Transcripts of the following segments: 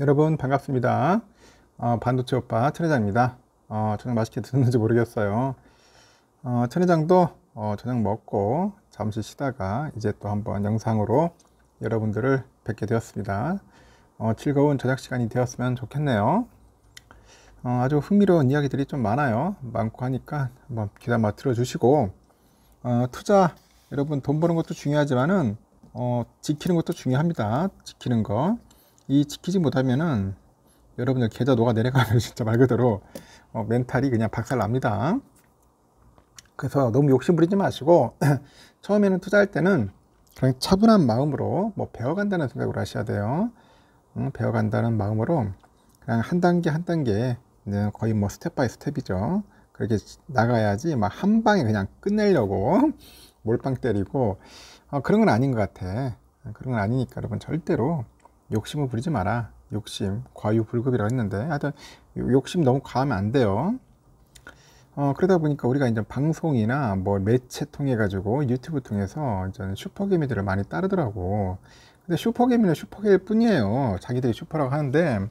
여러분 반갑습니다. 어, 반도체 오빠 천회장입니다. 어, 저녁 맛있게 드셨는지 모르겠어요. 어, 천회장도 어, 저녁 먹고 잠시 쉬다가 이제 또 한번 영상으로 여러분들을 뵙게 되었습니다. 어, 즐거운 저녁 시간이 되었으면 좋겠네요. 어, 아주 흥미로운 이야기들이 좀 많아요. 많고 하니까 한번 귀담아 들어주시고 어, 투자 여러분 돈 버는 것도 중요하지만은 어, 지키는 것도 중요합니다. 지키는 거. 이 지키지 못하면은 여러분들 계좌 녹아 내려가면 진짜 말 그대로 어, 멘탈이 그냥 박살납니다. 그래서 너무 욕심 부리지 마시고 처음에는 투자할 때는 그냥 차분한 마음으로 뭐 배워간다는 생각으로 하셔야 돼요. 음, 배워간다는 마음으로 그냥 한 단계 한 단계 거의 뭐 스텝 바이 스텝이죠. 그렇게 나가야지 막 한 방에 그냥 끝내려고 몰빵 때리고 어, 그런 건 아닌 것 같아. 그런 건 아니니까 여러분 절대로 욕심을 부리지 마라. 욕심, 과유불급이라고 했는데 하여튼 욕심 너무 과하면 안 돼요. 어, 그러다 보니까 우리가 이제 방송이나 뭐 매체 통해 가지고 유튜브 통해서 이제 는 슈퍼개미들을 많이 따르더라고. 근데 슈퍼개미는 슈퍼개일 뿐이에요. 자기들이 슈퍼라고 하는데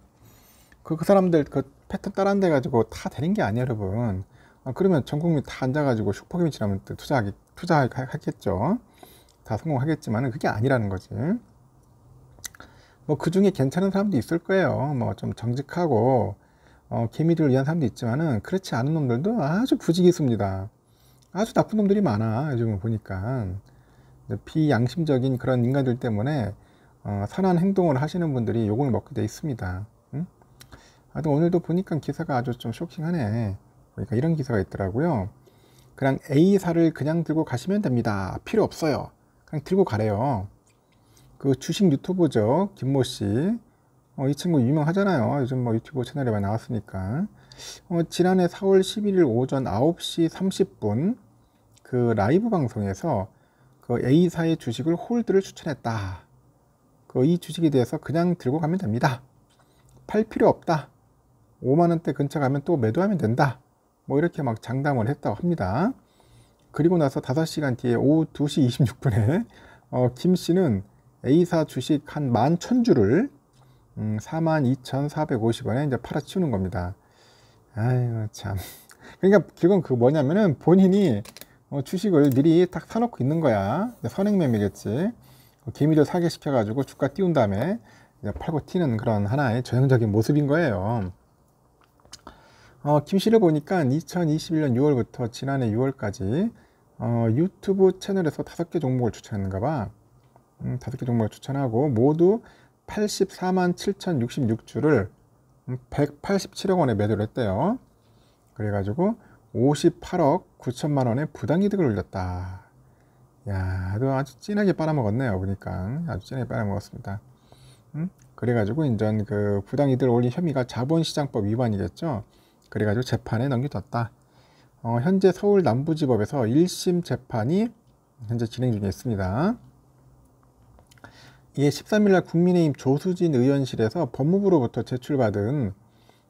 그, 그 사람들 그 패턴 따라한 대 가지고 다 되는 게 아니에요, 여러분. 어, 그러면 전 국민 다 앉아가지고 슈퍼개미지나면 투자하기 투자하겠죠. 다성공하겠지만 그게 아니라는 거지. 뭐그 중에 괜찮은 사람도 있을 거예요. 뭐 좀 정직하고 어, 개미들을 위한 사람도 있지만은 그렇지 않은 놈들도 아주 부지기수입니다. 아주 나쁜 놈들이 많아 요즘 은 보니까 비양심적인 그런 인간들 때문에 어, 선한 행동을 하시는 분들이 욕을 먹게 돼 있습니다. 응? 하여튼 오늘도 보니까 기사가 아주 좀 쇼킹하네. 그러니까 이런 기사가 있더라고요. 그냥 A사를 그냥 들고 가시면 됩니다. 필요 없어요. 그냥 들고 가래요. 그 주식 유튜브죠. 김모 씨. 어, 이 친구 유명하잖아요. 요즘 뭐 유튜브 채널에 많이 나왔으니까. 어, 지난해 4월 11일 오전 9시 30분 그 라이브 방송에서 그 A사의 주식을 홀드를 추천했다. 그 이 주식에 대해서 그냥 들고 가면 됩니다. 팔 필요 없다. 5만원대 근처 가면 또 매도하면 된다. 뭐 이렇게 막 장담을 했다고 합니다. 그리고 나서 5시간 뒤에 오후 2시 26분에 어, 김 씨는 A사 주식 한만 천주를 42,450원에 음, 이제 팔아치우는 겁니다. 아유, 참. 그러니까 지금 그 뭐냐면은 본인이 어, 주식을 미리 딱 사놓고 있는 거야. 선행매매겠지. 그 개미를 사게 시켜가지고 주가 띄운 다음에 팔고 튀는 그런 하나의 전형적인 모습인 거예요. 어, 김씨를 보니까 2021년 6월부터 지난해 6월까지 어, 유튜브 채널에서 5개 종목을 추천했는가 봐. 음, 다섯 개 종목을 추천하고 모두 84만 7,066주를 187억 원에 매도를 했대요. 그래가지고 58억 9천만 원의 부당이득을 올렸다. 야, 너 아주 진하게 빨아먹었네요. 그러니까 아주 진하게 빨아먹었습니다. 음? 그래가지고 인전 그 부당이득을 올린 혐의가 자본시장법 위반이겠죠. 그래가지고 재판에 넘겨졌다. 어, 현재 서울 남부지법에서 1심 재판이 현재 진행 중에 있습니다. 이에 13일날 국민의힘 조수진 의원실에서 법무부로부터 제출받은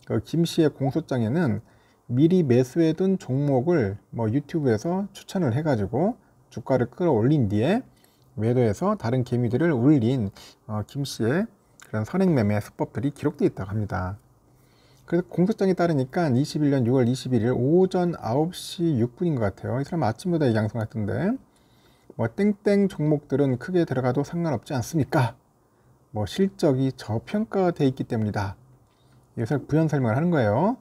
그김 씨의 공소장에는 미리 매수해둔 종목을 뭐 유튜브에서 추천을 해가지고 주가를 끌어올린 뒤에 외도에서 다른 개미들을 울린 어, 김 씨의 그런 선행매매 수법들이 기록되어 있다고 합니다. 그래서 공소장에 따르니까 21년 6월 21일 오전 9시 6분인 것 같아요. 이 사람 아침보다 양성했던데 뭐 땡땡 종목들은 크게 들어가도 상관없지 않습니까? 뭐 실적이 저평가되어 있기 때문이다. 이것을 부연 설명을 하는 거예요.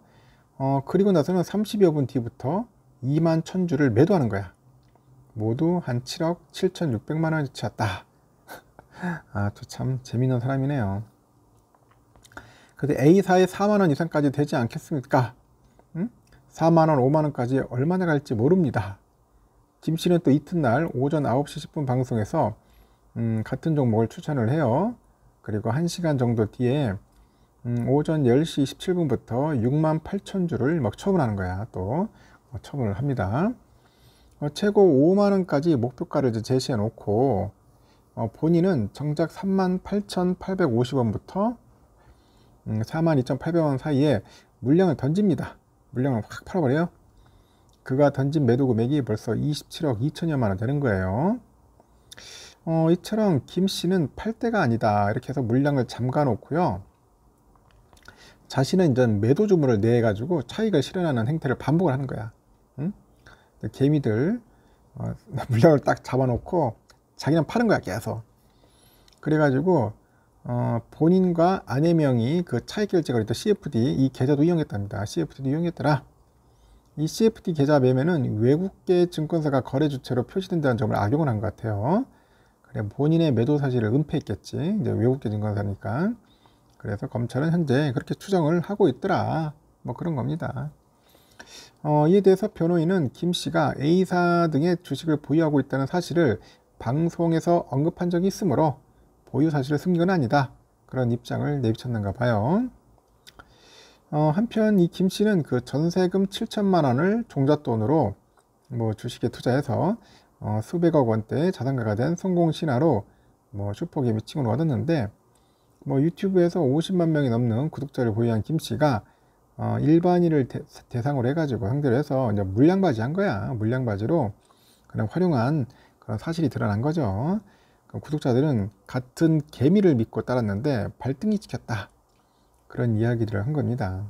어, 그리고 나서는 30여 분 뒤부터 2만 천주를 매도하는 거야. 모두 한 7억 7,600만 원이 치였다. 아, 또참 재미있는 사람이네요. 근데 A사에 4만 원 이상까지 되지 않겠습니까? 응? 4만 원, 5만 원까지 얼마나 갈지 모릅니다. 김 씨는 또 이튿날 오전 9시 10분 방송에서 음, 같은 종목을 추천을 해요. 그리고 1시간 정도 뒤에 음, 오전 10시 17분부터 6만 8천 주를 막 처분하는 거야. 또 어, 처분을 합니다. 어, 최고 5만 원까지 목표가를 제시해 놓고 어, 본인은 정작 3만 8,850원부터 음, 42,800원 사이에 물량을 던집니다. 물량을 확 팔아버려요. 그가 던진 매도 금액이 벌써 27억 2천여만 원 되는 거예요. 어, 이처럼 김 씨는 팔대가 아니다 이렇게 해서 물량을 잠가 놓고요. 자신은 이제 매도 주문을 내 가지고 차익을 실현하는 행태를 반복을 하는 거야. 응? 개미들 어, 물량을 딱 잡아놓고 자기는 파는 거야 계속. 그래가지고 어, 본인과 아내명이 그 차익 결제 거래했던 CFD 이 계좌도 이용했답니다. CFD도 이용했더라. 이 CFD 계좌 매매는 외국계 증권사가 거래 주체로 표시된다는 점을 악용을 한 것 같아요. 그래 본인의 매도 사실을 은폐했겠지. 이제 외국계 증권사니까. 그래서 검찰은 현재 그렇게 추정을 하고 있더라. 뭐 그런 겁니다. 어, 이에 대해서 변호인은 김 씨가 A사 등의 주식을 보유하고 있다는 사실을 방송에서 언급한 적이 있으므로 보유 사실을 숨긴 건 아니다. 그런 입장을 내비쳤는가 봐요. 어, 한편 이 김 씨는 그 전세금 7천만 원을 종잣돈으로 뭐 주식에 투자해서 어, 수백억 원대 자산가가 된 성공 신화로 뭐 슈퍼계 미칭을 얻었는데 뭐 유튜브에서 50만 명이 넘는 구독자를 보유한 김 씨가 어, 일반인을 대, 상으로 해가지고 상대로 해서 이제 물량바지 한 거야. 물량바지로 그냥 활용한 그런 사실이 드러난 거죠. 그럼 구독자들은 같은 개미를 믿고 따랐는데 발등이 찍혔다. 그런 이야기들을 한 겁니다.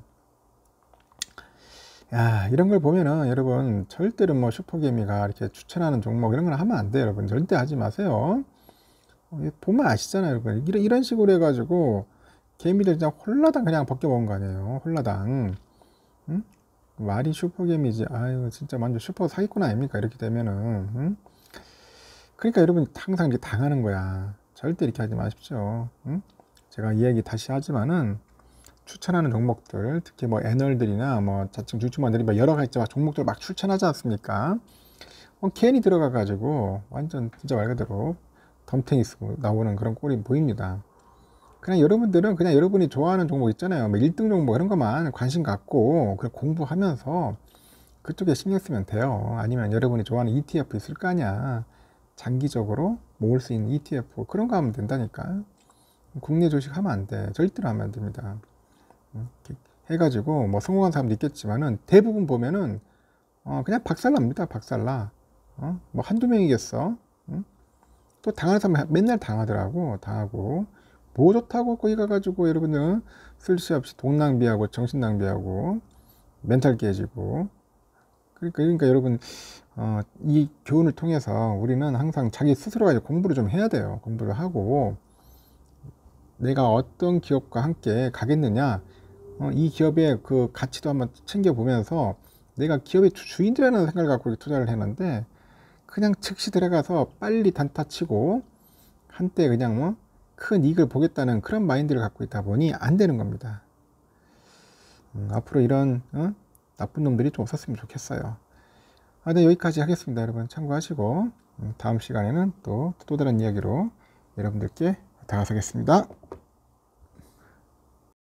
야, 이런 걸 보면은 여러분 절대로 뭐 슈퍼개미가 이렇게 추천하는 종목 이런 건 하면 안 돼요, 여러분. 절대 하지 마세요. 어, 보면 아시잖아요, 여러분. 이런, 이런 식으로 해가지고 개미들 그냥 홀라당 그냥 벗겨본거 아니에요. 홀라당. 응? 말이 슈퍼개미지. 아유, 진짜 완전 슈퍼 사기꾼 아닙니까? 이렇게 되면은. 응? 그러니까 여러분 항상 이렇게 당하는 거야. 절대 이렇게 하지 마십시오. 응? 제가 이야기 다시 하지만은 추천하는 종목들, 특히 뭐 애널들이나 뭐 자칭 주주만들이 뭐 여러 가지 종목들 막 추천하지 않습니까? 어, 괜히 들어가 가지고 완전 진짜 말 그대로 덤탱이 쓰고 나오는 그런 꼴이 보입니다. 그냥 여러분들은 그냥 여러분이 좋아하는 종목 있잖아요. 뭐 1등 종목 뭐 이런 것만 관심 갖고 공부하면서 그쪽에 신경 쓰면 돼요. 아니면 여러분이 좋아하는 ETF 있을 거 아니야. 장기적으로 모을 수 있는 ETF 그런 거 하면 된다니까. 국내 조식 하면 안 돼. 절대로 하면 안 됩니다. 이렇게 해가지고 뭐 성공한 사람도 있겠지만은 대부분 보면은 어 그냥 박살납니다. 박살나. 어? 뭐 한두 명이겠어. 응? 또 당하는 사람 맨날 당하더라고. 당하고. 뭐 좋다고 거기 가가지고 여러분들 쓸데없이 돈 낭비하고 정신 낭비하고 멘탈 깨지고 그러니까, 그러니까 여러분 어, 이 교훈을 통해서 우리는 항상 자기 스스로가 공부를 좀 해야 돼요. 공부를 하고 내가 어떤 기업과 함께 가겠느냐 어, 이 기업의 그 가치도 한번 챙겨보면서 내가 기업의 주인이라는 생각을 갖고 투자를 했는데 그냥 즉시 들어가서 빨리 단타 치고 한때 그냥 뭐 큰 이익을 보겠다는 그런 마인드를 갖고 있다 보니 안 되는 겁니다. 음, 앞으로 이런 어? 나쁜 놈들이 좀 없었으면 좋겠어요. 아, 네, 여기까지 하겠습니다. 여러분 참고하시고 음, 다음 시간에는 또 또 다른 이야기로 여러분들께 다가서겠습니다.